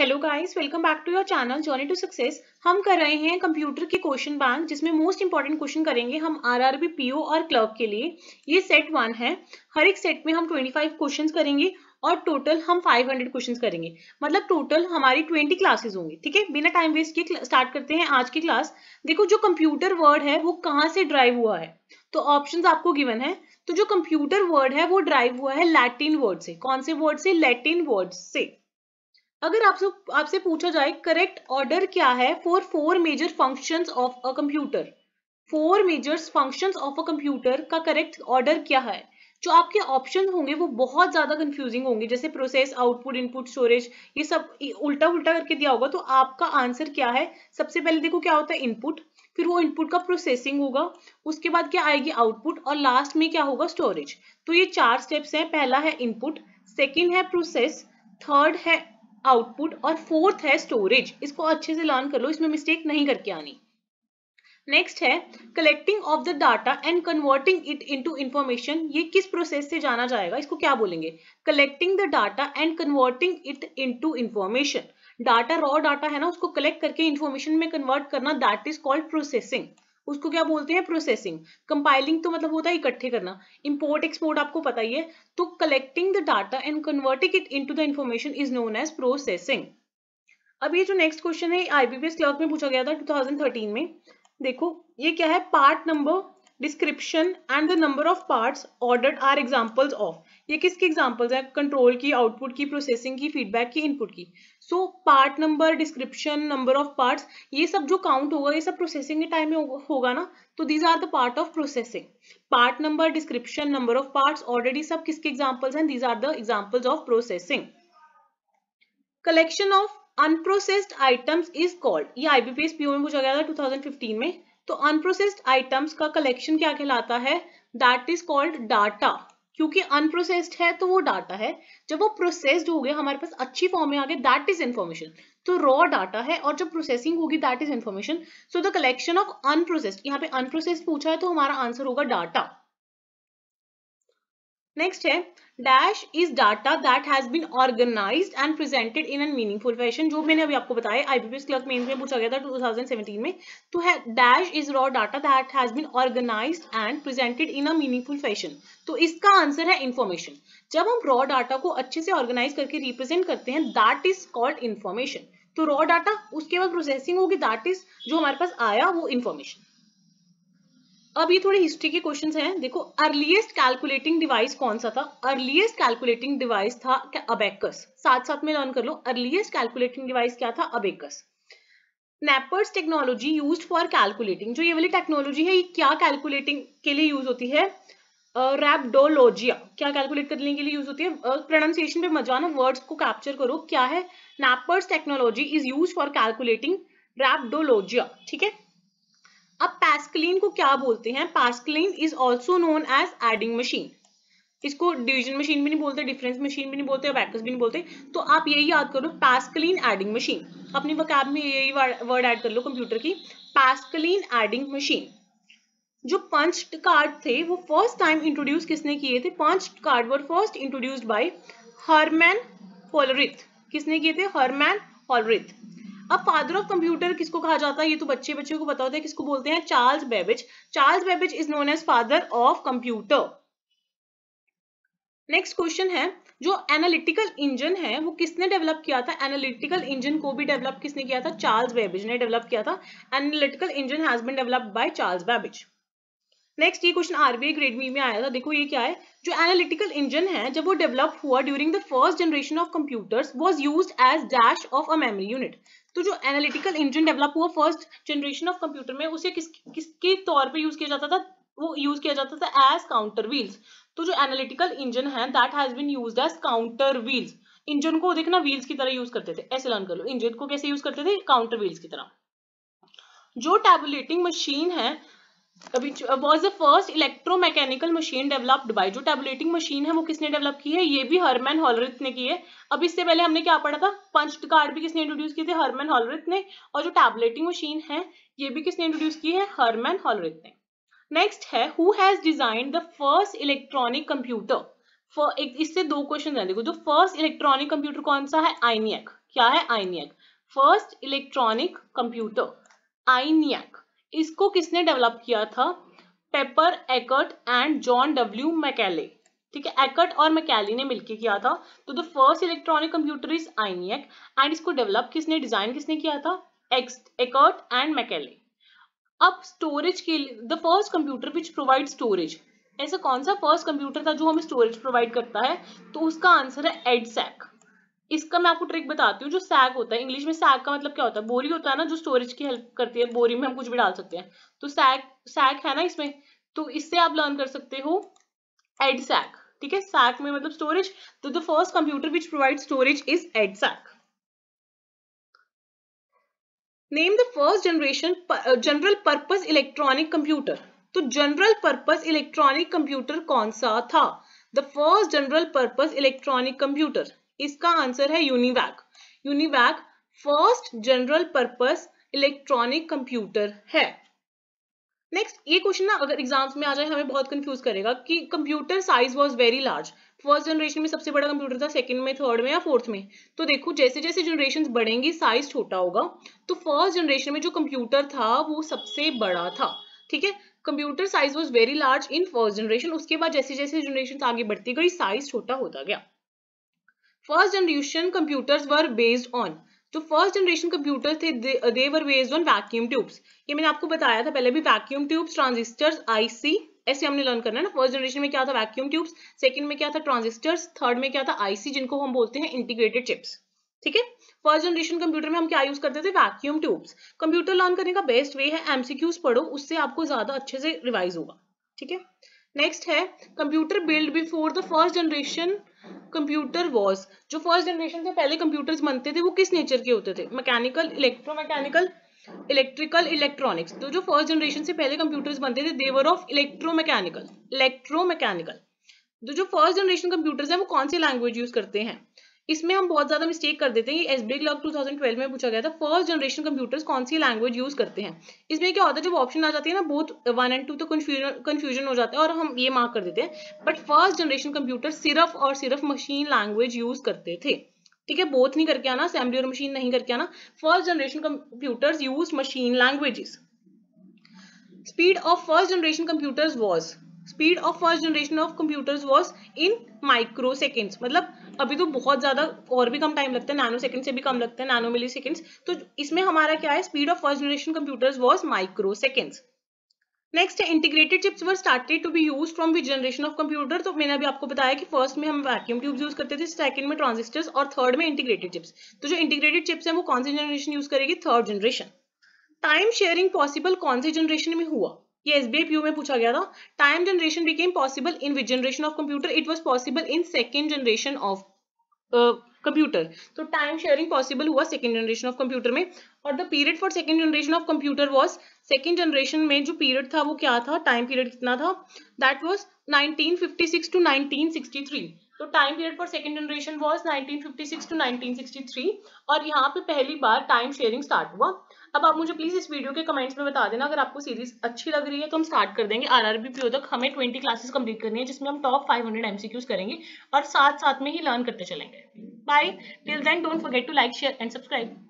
hello guys welcome back to your channel journey to success हम कर रहे हैं कंप्यूटर के क्वेश्चन बैंक जिसमें मोस्ट इंपॉर्टेंट क्वेश्चन करेंगे हम आरआरबी पीओ और क्लर्क के लिए ये सेट वन है हर एक सेट में हम 25 क्वेश्चंस करेंगे और टोटल हम 500 क्वेश्चंस करेंगे मतलब टोटल हमारी 20 क्लासेस होंगी ठीक है बिना टाइम वेस्ट के स्टार्ट करते हैं आज की क्लास देखो जो कंप्यूटर वर्ड है वो कहाँ से ड्राइव हुआ है तो ऑप्शन आपको गिवन है तो जो कंप्यूटर वर्ड है वो ड्राइव हुआ है लैटिन वर्ड से कौन से वर्ड से लैटिन वर्ड से अगर आपसे आपसे पूछा जाए करेक्ट ऑर्डर क्या है for four major functions of a computer four major functions of a computer का करेक्ट ऑर्डर क्या है जो आपके ऑप्शन होंगे वो बहुत ज्यादा कंफ्यूजिंग होंगे जैसे प्रोसेस आउटपुट इनपुट स्टोरेज ये सब उल्टा उल्टा करके दिया होगा तो आपका आंसर क्या है सबसे पहले देखो क्या होता है इनपुट फिर वो इनपुट का प्रोसेसिंग होगा उसके बाद क्या आएगी आउटपुट और लास्ट में क्या होगा स्टोरेज तो ये चार स्टेप्स हैं पहला है इनपुट सेकेंड है प्रोसेस थर्ड है आउटपुट और फोर्थ है स्टोरेज इसको अच्छे से लर्न कर लो इसमें मिस्टेक नहीं करके आनी नेक्स्ट है collecting of the data and converting it into information ये किस प्रोसेस से जाना जाएगा इसको क्या बोलेंगे collecting the data and converting it into information data raw data है ना उसको कलेक्ट करके इंफॉर्मेशन में कन्वर्ट करना दैट इज कॉल्ड प्रोसेसिंग उसको क्या बोलते हैं प्रोसेसिंग कंपाइलिंग तो मतलब होता है इकट्ठे करना इंपोर्ट एक्सपोर्ट आपको पता ही है तो collecting the data and converting it into the information is known as processing अब ये जो नेक्स्ट क्वेश्चन है आईबीपीएस क्लर्क में पूछा गया था 2013 में देखो ये क्या है part number description and the number of parts ordered are examples of ये किसकी एग्जाम्पल्स है कंट्रोल की आउटपुट की प्रोसेसिंग की फीडबैक की इनपुट की so part number description number of parts ये सब जो काउंट होगा ये सब प्रोसेसिंग के टाइम में होगा ना तो these are the part of processing part number description number of parts already सब किसके एग्जाम्पल्स हैं these are the examples of processing collection of unprocessed items is called ये आईबीपीएस पीओ में पूछा गया था 2015 में तो अनप्रोसेस्ड आइटम्स का कलेक्शन क्या कहलाता है दैट इज कॉल्ड डाटा क्योंकि अनप्रोसेस्ड है तो वो डाटा है जब वो प्रोसेस्ड हो गया हमारे पास अच्छी फॉर्म में आ गए दैट इज इन्फॉर्मेशन तो रॉ डाटा है और जब प्रोसेसिंग होगी that is information so the collection of unprocessed यहाँ पे अनप्रोसेस्ड पूछा है तो हमारा आंसर होगा डाटा नेक्स्ट है dash is data that has been organize and presented in an meaningful fashion जो मैंने अभी आपको बताया आईबीपीएस क्लर्क मेंस में पूछा गया था 2017 में तो है dash is raw data that has been organize and presented in a meaningful fashion तो इसका आंसर है इंफॉर्मेशन जब हम रॉ डाटा को अच्छे से ऑर्गेनाइज करके रिप्रेजेंट करते हैं दैट इज कॉल्ड इंफॉर्मेशन तो रॉ डाटा उसके बाद प्रोसेसिंग होगी दैट इज जो हमारे पास आया वो इंफॉर्मेशन अब ये थोड़े हिस्ट्री के क्वेश्चंस हैं देखो अर्लीस्ट कैलकुलेटिंग डिवाइस कौन सा था अर्लीस्ट कैलकुलेटिंग डिवाइस था क्या अबेकस साथ साथ में लर्न कर लो अर्लीस्ट कैलकुलेटिंग डिवाइस क्या था abacus Napier's technology use for calculating जो ये वाली टेक्नोलॉजी है ये क्या कैलकुलेटिंग के लिए यूज होती है रैपडोलॉजिया uh, क्या कैलकुलेट करने के लिए यूज होती है प्रोनाउंसिएशन uh, पे मजा ना वर्ड्स को कैप्चर करो क्या है Napier's technology is use for calculating rabdologia ठीक है अब पैस्कलिन को क्या बोलते हैं Pascaline is also known as adding machine इसको डिवीजन मशीन भी नहीं बोलते डिफरेंस मशीन भी नहीं बोलते बैकस भी नहीं बोलते तो आप यही याद करो पैस्कलिन एडिंग मशीन अपनी वकैब में यही वर्ड ऐड कर लो कंप्यूटर की पैस्कलिन एडिंग मशीन जो पंच कार्ड थे वो फर्स्ट टाइम इंट्रोड्यूस किसने किए थे punch card were first introduced by Herman Hollerith किसने किए थे हरमैन होलरिथ अब फादर ऑफ कंप्यूटर किसको कहा जाता है ये तो बच्चे बच्चे को बता दे किसको बोलते हैं Charles Babbage Charles Babbage is known as father of computer next question है जो एनालिटिकल इंजन है वो किसने डेवलप किया था एनालिटिकल इंजन को भी डेवलप किसने किया था चार्ल्स बेबिज ने डेवलप किया था analytical engine has been developed by Charles Babbage next ये क्वेश्चन आरबीआई ग्रेड बी में आया था देखो ये क्या है जो एनालिटिकल इंजन है जब वो डेवलप हुआ during the first generation of computers was used as dash of a memory unit तो जो एनालिटिकल इंजन डेवलप हुआ फर्स्ट जनरेशन ऑफ कंप्यूटर में उसे किस किसके तौर पे यूज किया जाता था वो यूज किया जाता था एज काउंटर व्हील्स तो जो एनालिटिकल इंजन है that has been use as counter wheels engine को देखना व्हील्स की तरह यूज करते थे ऐसे लर्न कर लो इंजन को कैसे यूज करते थे काउंटर व्हील्स की तरह जो टैबुलेटिंग मशीन है was the first electromechanical machine developed by जो टेबलेटिंग मशीन है वो किसने डेवलप की है ये भी हरमैन हॉलरिथ ने की है अब इससे पहले हमने क्या पढ़ा था पंच कार्ड भी किसने इंट्रोड्यूस किए थे हरमैन हॉलरिथ ने और जो टैबलेटिंग मशीन है ये भी किसने इंट्रोड्यूस की है हरमैन हॉलरिथ ने नेक्स्ट है who has design the first electronic computer इससे दो क्वेश्चन है देखो जो फर्स्ट इलेक्ट्रॉनिक कंप्यूटर कौन सा है आइनियक क्या है ENIAC first electronic computer ENIAC इसको किसने डेवलप किया था पेपर एकट एंड जॉन डब्ल्यू मैकेले ठीक है एकट और मैकेली ने मिलकर किया था तो the first electronic computer is ENIAC and इसको डेवलप किसने डिजाइन किसने किया था एकट एंड मैकेले अब स्टोरेज के लिए the first computer which provide storage ऐसा कौन सा फर्स्ट कंप्यूटर था जो हमें स्टोरेज प्रोवाइड करता है तो उसका आंसर है एडसैक इसका मैं आपको ट्रिक बताती हूँ जो सैग होता है इंग्लिश में सैग का मतलब क्या होता है बोरी होता है ना जो स्टोरेज की हेल्प करती है बोरी में हम कुछ भी डाल सकते हैं तो सैग सैग है ना इसमें तो इससे आप लर्न कर सकते हो एड सैक ठीक है सैक में मतलब स्टोरेज तो the first computer which provide storage is EDSAC name the first generation general purpose electronic computer तो जनरल पर्पज इलेक्ट्रॉनिक कंप्यूटर कौन सा था the first general purpose electronic computer इसका आंसर है UNIVAC UNIVAC first general purpose electronic computer है next ये question ना अगर एग्जाम्स में आ जाए हमें बहुत कंफ्यूज करेगा कि computer size was very large first generation में सबसे बड़ा कंप्यूटर था सेकंड में थर्ड में या फोर्थ में तो देखो जैसे जैसे जनरेशन बढ़ेंगी साइज छोटा होगा तो फर्स्ट जनरेशन में जो कंप्यूटर था वो सबसे बड़ा था ठीक है computer size was very large in first generation उसके बाद जैसे जैसे जनरेशन आगे बढ़ती गई साइज छोटा होता गया first generation computers were based on जो फर्स्ट जनरेशन कंप्यूटर थे they were based on vacuum tubes ये मैंने आपको बताया था पहले भी वैक्यूम ट्यूब्स ट्रांजिस्टर्स आईसी ऐसे हमने लर्न करना है ना फर्स्ट जनरेशन में क्या था वैक्यूम ट्यूब्स सेकंड में क्या था ट्रांजिस्टर्स थर्ड में क्या था आईसी जिनको हम बोलते हैं इंटीग्रेटेड चिप्स ठीक है फर्स्ट जनरेशन कंप्यूटर में हम क्या यूज करते थे वैक्यूम ट्यूब्स कंप्यूटर लर्न करने का बेस्ट वे है एमसीक्यूज पढ़ो उससे आपको ज्यादा अच्छे से रिवाइज होगा ठीक है नेक्स्ट है computer build before the first generation computer was जो फर्स्ट जनरेशन से पहले कंप्यूटर्स बनते थे वो किस नेचर के होते थे mechanical electromechanical electrical electronics तो जो फर्स्ट जनरेशन से पहले कंप्यूटर्स बनते थे देवर ऑफ इलेक्ट्रोमैकेनिकल मैकेनिकल तो जो फर्स्ट जनरेशन कंप्यूटर्स हैं वो कौन सी लैंग्वेज यूज करते हैं इसमें हम बहुत ज़्यादा मिस्टेक कर देते हैं एस बी लॉग 2012 में पूछा गया था फर्स्ट जनरेशन कंप्यूटर्स कौन सी लैंग्वेज यूज़ करते हैं इसमें क्या होता है जब ऑप्शन आ जाती है ना बहुत वन एंड टू तो कंफ्यूजन हो जाता है और हम ये मार्क कर देते हैं बट फर्स्ट जनरेशन कंप्यूटर सिर्फ और सिर्फ मशीन लैंग्वेज यूज़ करते थे ठीक है बोथ नहीं करके आना असेंबली और मशीन नहीं करके आना first generation computer use machine languages speed of first generation computers was speed of first generation of computers was in microseconds मतलब अभी तो बहुत ज़्यादा और भी कम टाइम लगता है नैनो सेकंड से भी कम लगता है नैनो मिली सेकेंड्स तो इसमें हमारा क्या है speed of first generation computers was microseconds next है integrated chips were started to be use from the generation of computer तो मैंने अभी आपको बताया कि फर्स्ट में हम वैक्यूम ट्यूब यूज करते थे सेकंड में ट्रांजिस्टर्स और थर्ड में इंटीग्रेटेड चिप्स तो जो इंटीग्रेटेड चिप्स हैं वो कौन सी जनरेशन यूज करेगी third generation time sharing possible कौन सी जनरेशन में हुआ ये एस बी में पूछा गया था time generation became possible in which generation of computer it was possible in second generation of computer तो टाइम शेयरिंग पॉसिबल हुआ सेकेंड जनरेशन ऑफ कंप्यूटर में और the period for second generation of computer was second generation में जो period था वो क्या था टाइम पीरियड कितना था that was nineteen fifty six to nineteen sixty three तो time period for second generation was 1956 to 1963 और यहाँ पे पहली बार टाइम शेयरिंग स्टार्ट हुआ अब आप मुझे प्लीज इस वीडियो के कमेंट्स में बता देना अगर आपको सीरीज अच्छी लग रही है तो हम स्टार्ट कर देंगे आर आरआरबीपीओ तक हमें 20 क्लासेस कंप्लीट करनी है जिसमें हम टॉप 500 हंड्रेड एमसीक्यूज करेंगे और साथ साथ में ही लर्न करते चलेंगे bye till then don't forget to like share and subscribe